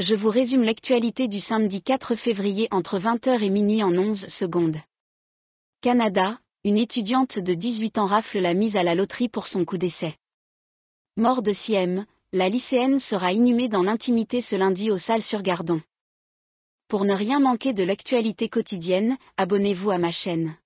je vous résume l'actualité du samedi 4 février entre 20h et minuit en 11 secondes. Canada, une étudiante de 18 ans rafle la mise à la loterie pour son coup d'essai. Mort de Siem, la lycéenne sera inhumée dans l'intimité ce lundi aux salles sur Gardon. Pour ne rien manquer de l'actualité quotidienne, abonnez-vous à ma chaîne.